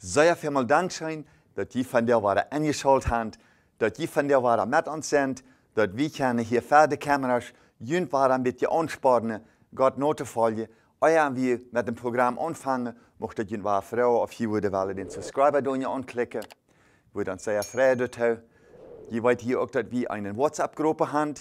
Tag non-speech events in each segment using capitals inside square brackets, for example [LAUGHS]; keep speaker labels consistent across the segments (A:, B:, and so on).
A: Sehr vielmal Dank schön, dass die von der Ware angeschaut haben, dass die von der Ware mit uns sind, dass wir können hier Pferdekameras jüngst waren mit dir anspornen, Gott Note folgen, euer wir mit dem Programm anfangen, möchte jüngst war Frau auf hier würde weil den Subscriber tun anklicken, würde uns sehr freuen dazu. Ihr wollt hier auch, dass wir eine WhatsApp-Gruppe haben,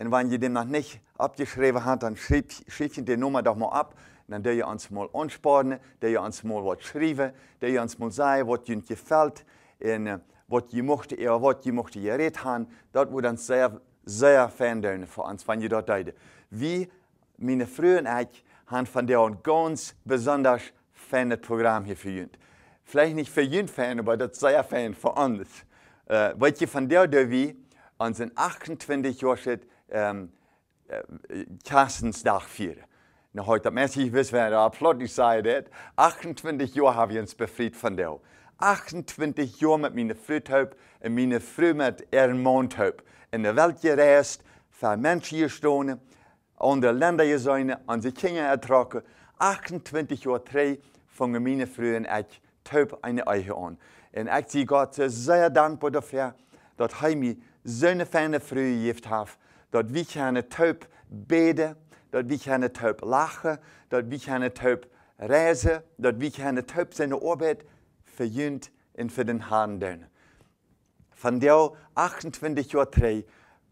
A: und wenn ihr den noch nicht abgeschrieben habt, dann schreibt, schreibt die Nummer doch mal ab dan doe je ons mal ontspannen, doe je ons mal wat schrijven, doe je ons mal zeggen wat je gefällt en uh, wat je mocht er äh, wat je mocht je red gaan. Dat wordt ons zeer, zeer fijn voor ons van je dat deed. Wie, mijn vrienden en ik, haben van jou ganz besonders fijn het programma hier voor jullie. Vielleicht nicht für jeden Fan, aber das sehr Fan für uns. Äh, welche von der wie, uns in 28 Jahren ähm, äh, Kassensdach äh, feiern. Nou, heute mäßig wissen wer applaud ich seidet. 28 Jahre habe ich uns befreit von dir. 28 Jahre mit meiner Frühtaub und meiner Früh mit ihrem Mondtaub. In der Welt gereist, für Menschen gestanden, andere Länder gesäune, an sie Kinder ertragen. 28 Jahre drei von meine frühen ich taub eine Eiche an. Und ich sehe Gott sehr dankbar dafür, dass er mir so eine feine Frühe gegeben hat, dass wir können taub beten dat wie geen type lachen, dat wie geen type reisen, dat wie geen type zijn arbeid verjunt und für den Handeln. Von der 28 Jahre terug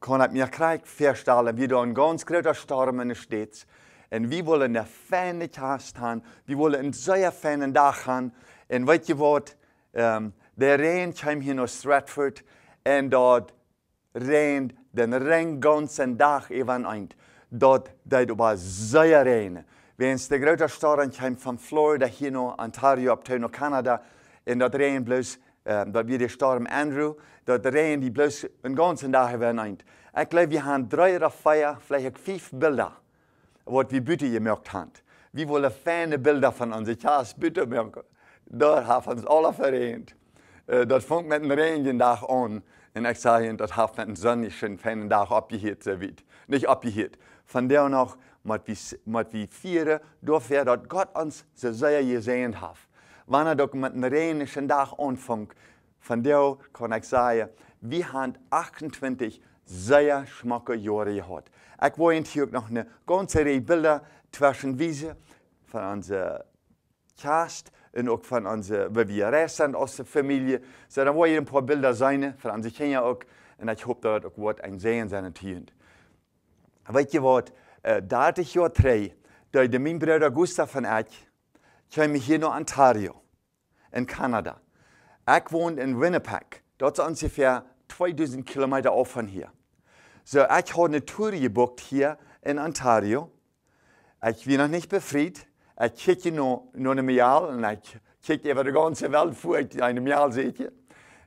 A: kann ich mir krijg verstellen wie da ein ganz großer Sturm in steeds. En wie willen een fijne kast hebben, wie willen een zeer fijne dag hebben. En weet je wat, um, ehm, der Rhein kam hier nach Stratford und dort regent den Regen ganzen Tag even ein dat deed op zeer rein. Weens de grote storm von Florida hier noch, Ontario, op naar Kanada, in dat regen bloß, uh, ähm, dat weer de storm Andrew, dat regen die bloß einen ganzen Tag hebben Ich glaube, wir haben drei drie of vier, vielleicht auch fünf Bilder, wat wir buiten gemerkt haben. Wir hebben. We willen fijne beelden van onze Charles buiten merken. Daar hebben uns alle vereend. Uh, äh, dat vangt met een Tag an. Und ich sage Ihnen, das hat man sonnig schön feinen Tag abgehört. Nicht abgehört. von der und auch wie, vieren, door dat God Gott uns so sehr gesehen hat. Wenn er doch mit einem dag Tag anfängt, von der kann ich sagen, wir haben 28 sehr schmacke Jahre Ik Ich wollte hier noch eine ganze Reihe Bilder zwischen Wiese van onze kast en ook van onze, wie we onze familie. So, dan wil je een paar Bilder zijn, van onze kinderen ook. En ik hoop dat het ook wordt een zegen zijn het hier. Weet je wat, uh, eh, 30 jaar terug, de mijn broer Gustav en ik, kwamen hier naar Ontario, in Canada. Ik woon in Winnipeg, dat is ongeveer 2000 kilometer af van hier. Zo, so, ik had een tour geboekt hier in Ontario. Ik ben nog niet bevrijd. Ik kijk naar, naar een mijl en ik kijk over de ganze wereld voor. Een mijl, zie je.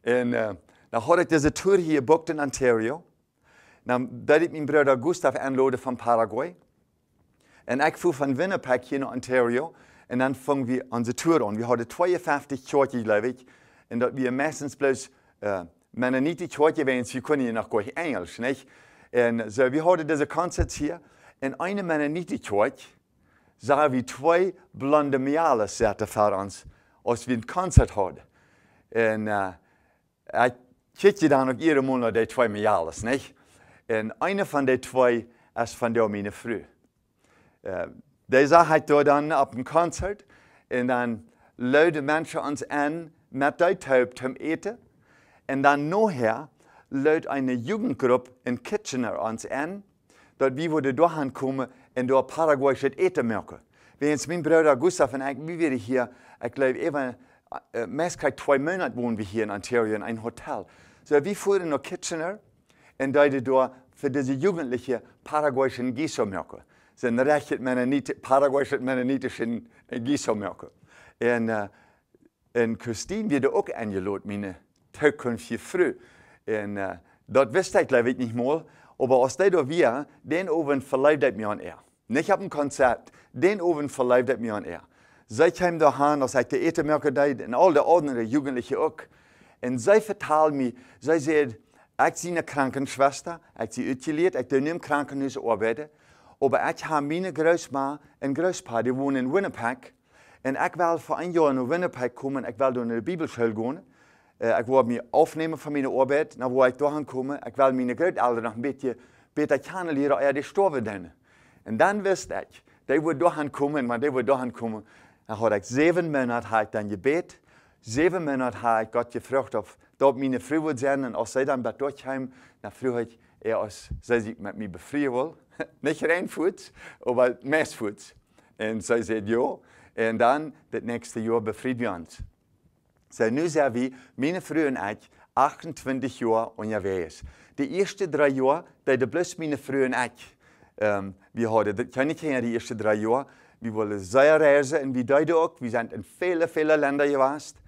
A: En uh, dan had ik deze dus tour hier geboekt in Ontario. Nou, dat is mijn broer Gustav aanloden van Paraguay. En ik voer van Winnipeg hier naar Ontario. En dan vangen we onze tour aan. We hadden 52 shortjes, geloof ik. En dat we meestens plus uh, eh, Mennonite shortjes waren, we konden hier nog geen Engels, niet? En so, we hadden deze dus concerts hier. En een Mennonite shortje zagen we twee blonde mialen zitten voor ons als we een concert hadden. En uh, ik kijk je dan ook iedere maand naar die twee mialen, niet? Und En een van de twee is vandaag mijn vrouw. Eh, die Sache had dann dan op Konzert und dann dan luiden mensen an mit met Taub te eten. Und dann nachher luidt eine Jugendgruppe in Kitchener uns an, dort wir würden dorthin kommen und dort paraguayisches Essen machen. Wie jetzt mein Bruder Gustav und ich, wir hier, ich glaube, eben, äh, eh, eh, meist zwei Monate wohnen wir hier in Ontario in einem Hotel. So, wir fuhren nach Kitchener und dort für diese jugendliche paraguayischen Gisomilke. Sind recht mennonite, paraguayische mennonitischen äh, Gisomilke. Und, äh, und Christine wird auch eingeladen, meine Zukunft hier früh. Und äh, das wusste ich, glaube ich, nicht mal. Aber aus der wir, den Oven verleibt mir an er. Nicht ab dem Konzert, den Oven verleibt mir an er. Seit ich da han, als ich die Ete merke, und all die anderen Jugendlichen auch. Und sie vertellen mir, sie sagen, Ik zie een Krankenschwester, zie bin ik doe nu een Krankenhaus arbeiten. Maar ik heb mijn grootma en grootpa die wonen in Winnipeg. En ik wil voor een jaar naar Winnipeg komen. Ik wil door naar de Bibelschool gaan. Uh, eh, ik wil me afnemen van mijn arbeid. Dan nou wil ik doorheen komen. Ik wil mijn grootouders nog een beetje beter kennen leren als die sterven dan. En dan wist ik, die wil doorheen komen, maar die wil doorheen komen. Dan had ik zeven maanden had Zeven Monate habe ich gevraagd of dat mijn meine Frau en als zij dan bij dort naar dann frage als er, als met mij mit wil, niet [LAUGHS] will. Nicht reinvoets, aber meervoets. En zij zei ja. En dan, het nächste jaar bevrijd we ons. Zij nu zijn we, mijn vrouw en ik, 28 jaar onderweg. De eerste drie jaar, dat de plus mijn vrouw en ik. Um, we hadden, dat kan ik geen de eerste drie jaar. We wilden zeer reizen en we deden ook. We zijn in vele, vele landen geweest.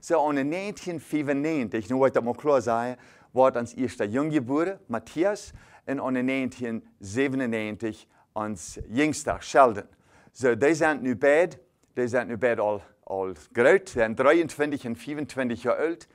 A: Så om e en 1995, nu heute jag klart säga, var hans första junggeburt, Mattias, en om 1997 hans jüngster, Sheldon. So, die sind nu bed, die sind nu bed al, al groot, de sind 23 und 24 Jahre alt.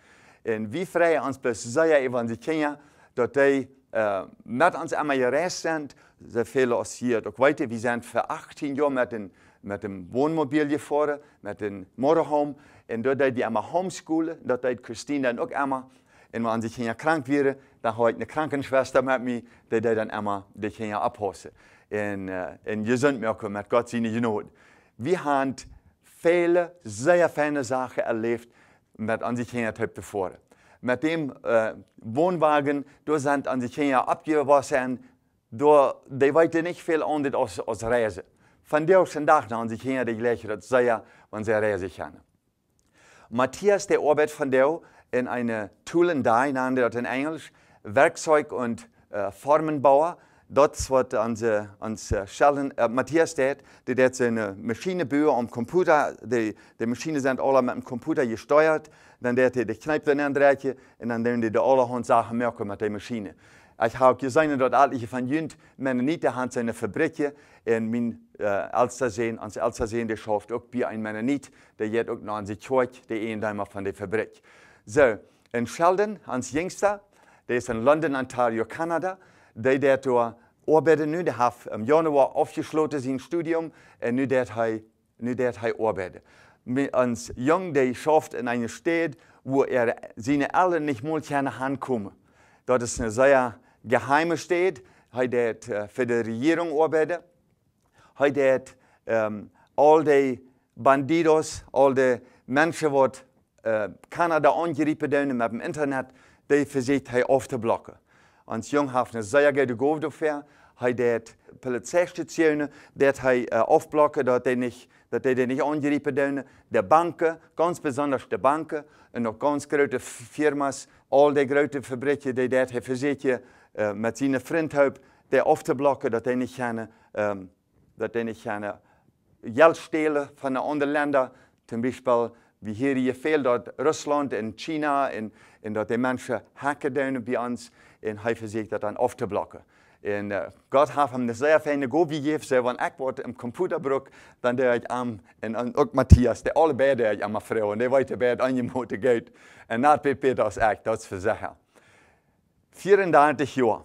A: Und wie vrij ons best zeggen, wanneer ze kennen, dat de äh, mit uns einmal gereist sind, so viele uns hier. Doch weiter, wir sind für 18 Jahre mit, den, mit dem Wohnmobil gefahren, mit dem Motorhome. En doordat die einmal homeschoolen, dort deed Christine dann auch einmal. En als die gingen krank werden, dann had ik een krankenschwester mit mir, die dann einmal allemaal, die gingen abhossen. En, uh, en je zult merken, met God zijn genoot. We hebben viele, sehr feine Sachen erlebt, mit an sich her bevor. Mit dem äh, eh, Wohnwagen, da sind an sich her abgewassen, da, die wollten nicht viel anders als, als Reise. Von der aus den Tag an sich her die gleiche, das sehr, wenn sie reisen können. Matthias de Orbert van Deu in eine Tulendei, nahm dort in Englisch, Werkzeug- und äh, Formenbauer. Dort wird uns, uns Schellen, äh, Matthias der, der hat seine Maschine bauen am Computer, die, die Maschinen sind alle mit dem Computer gesteuert, dann der hat die Kneipe dann und dann die alle Sachen merken mit der Maschine. Ik heb gezien dat alle van junt Mennoniten had zijn fabriekje. En mijn uh, Elsterzeen, der schafft auch schooft ook bij een der Die auch noch an sich kerk, der eenduimer von der Fabrik. So, en Sheldon, ons jongste, der ist in London, Ontario, Kanada, der deed door arbeiden nu. Ne, Die heeft in januari afgesloten zijn studium. und nu deed hij, nu deed hij arbeiden. Ons in einer Stadt, wo er seine Eltern nicht mal gerne kommen. Das ist eine sehr geheime steht, hij deed äh, die voor de regering arbeiden. Hij deed ähm, die bandidos, al die mensen wat uh, äh, Canada aangeroepen doen met het internet, die verzicht hij aufzublocken. Und die Junghafen jong sehr gut zeer goede golf ervoor. Hij deed politiestationen, dat hij uh, afblokken, dat hij niet dat hij banken, ganz besonders die banken und noch ganz große Firmen, al die grote fabrieken, die dat hij verzicht äh, eh, mit seinen Freunden habe, der aufzublocken, dass er nicht gerne, ähm, dass er nicht gerne Geld stehlen von anderen Ländern. Zum Beispiel, wie hier hier fehlt, dort Russland und China und, und dass die Menschen hacken dürfen bei uns und helfen versucht, das dann oft aufzublocken. En uh, Gott heeft hem een zeer fijne gobi gegeven. Zei, want ik word een computerbrug, dan deed ik aan. En, en ook Matthias, der alle deed ik am Frau, und der die weet bij het aan je moet gaan. En dat bij Peter als ik, dat is 34 jaar.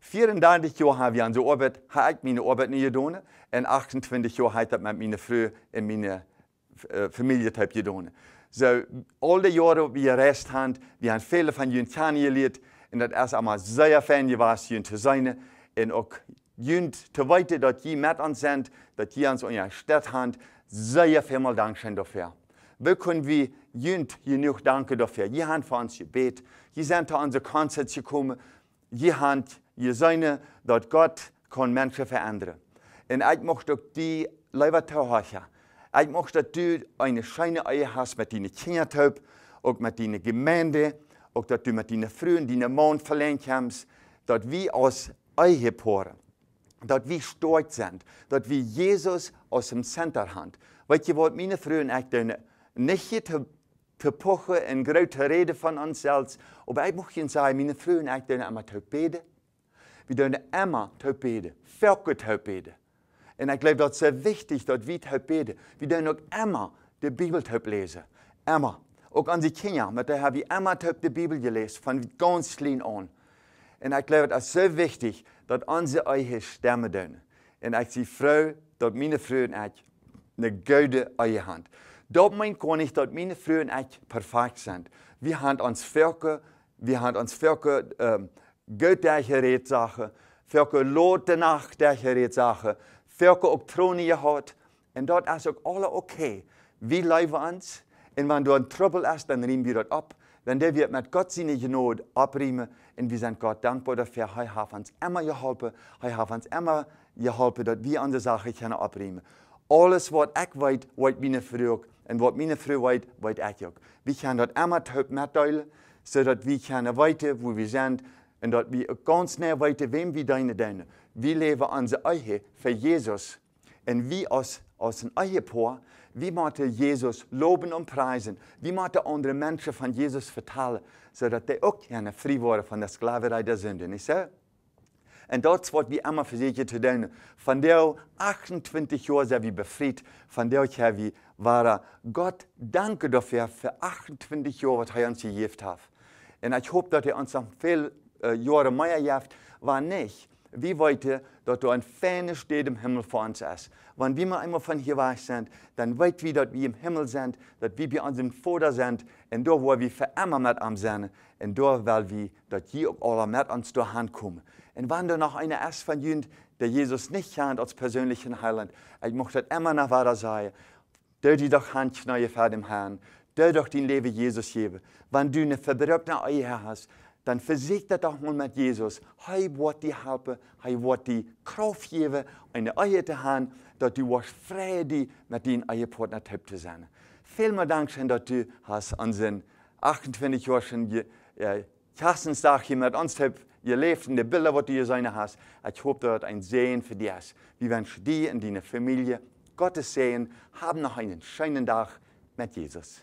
A: 34 jaar hebben we aan de arbeid, heb ik mijn arbeid niet gedaan. En 28 äh, Und 28 Jahre dat met mit meiner en und meiner familie heb So, al die jaren die je rest hebben, we hebben vele van jullie geleerd. En dat is allemaal sehr fijn geweest, jullie te zijn. En ook jullie te weten dat jullie met ons zijn, dat jullie ons in je stad hebben. Sehr veel dank dafür. We kunnen jullie genoeg danken dafür. Jullie hebben voor ons gebeten. Je zijn tot aan de concept gekomen, je hand, je zijn, dass Gott kan mensen veranderen. En ik mocht ook die leider toehaken. Ich möchte, dass du eine schöne Ehe hast mit deinen kinderen, auch mit die gemeente, auch dat u met die vrienden, die Mann verlengd hebt, dat wie als Ehepaar, dass wir stolz sind, dass wir Jesus aus dem Center haben. Weil ich wollte meine Freunde ik denk, nicht te pochen en grote reden van onszelf. Aber ich möchte zeggen, mijn meine Freunde, ich tue immer Taubeden. Wir tun immer Taubeden, viele te Und En ik geloof dat sehr wichtig, dass We Taubeden. Wir tun auch immer die Bibel taub lesen. Immer. Auch an die Kinder, mit der habe ich immer taub die Bibel gelesen, von ganz klein aan. En ik geloof dat het zo wichtig dat onze eigen stemmen doen. En ik zie vrouw dat mijn vrouw en ik een goede eigen hand. Dat mein koning, dat meine vrouw en ik perfect sind. Wir haben uns Völker, wir haben uns Völker um, ähm, Gott geredet Sachen, velke Lote nacht geredet Sachen, velke op tronie gehad. En dat is alle okay. Wir Wie uns. Und wenn du er trouble hast, dann riemen we dat op. Dan dat we met God zijn Not abriemen. Und wir sind Gott dankbar dafür. Hij heeft uns immer geholfen. Hij heeft ons immer geholpen dat we onze zaken kunnen opriemen. Alles wat ik weet, weet mijn vrouw En wat mijn vrouw weet, weet ik ook. We gaan dat allemaal hoop meedelen, zodat we kunnen weten waar we zijn en dat we ook snel weten wem we dienen Wie We leven onze eigen voor Jezus. En wie als, als een eigen paar, wie moeten Jezus loben en prijzen. Wie moeten andere mensen van Jezus vertalen, zodat die ook kunnen vrij worden van de sklaverij der zonde, is zo? En dat is wat immer allemaal verzekerd te doen. Van deel 28 jaar zijn we bevrijd. Van deel hebben we waren God danken dafür voor 28 jaar wat hij ons gegeven heeft. En ik hoop dat hij eh, ons nog veel uh, jaren meer geeft, maar niet. Wir wollten, dass da ein fernes steht im Himmel vor uns ist. Wenn wir mal einmal von hier weg sind, dann wissen wir, dass wir im Himmel sind, dass wir bei unserem Vater sind und da, wo wir für immer mit am sind und da, weil wir, dass hier auch alle mit uns zur Hand kommen. Und wenn du noch eine ist von jemand, der Jesus nicht kennt als persönlichen Heiland, ich möchte immer nach weiter sagen, der die doch Handknäue vor dem Herrn, der doch den Leben Jesus geben. Wenn du eine verbrückte Eier hast, dann versiegt das doch mal mit Jesus. Er wird dir helfen, er wird dir Kraft geben, eine Eier zu haben, dass du frei die mit deinem Eierpartner zu sein. Vielen Dank, dass du hast unseren 28 Jahren Kerstens dag hier mit uns habt, ihr lebt in den Bildern, die ihr seine hast. Ich hoffe, dort ein Sehen für dich. Wir wünschen dir und deine Familie Gottes sehen, Haben noch einen schönen Tag mit Jesus.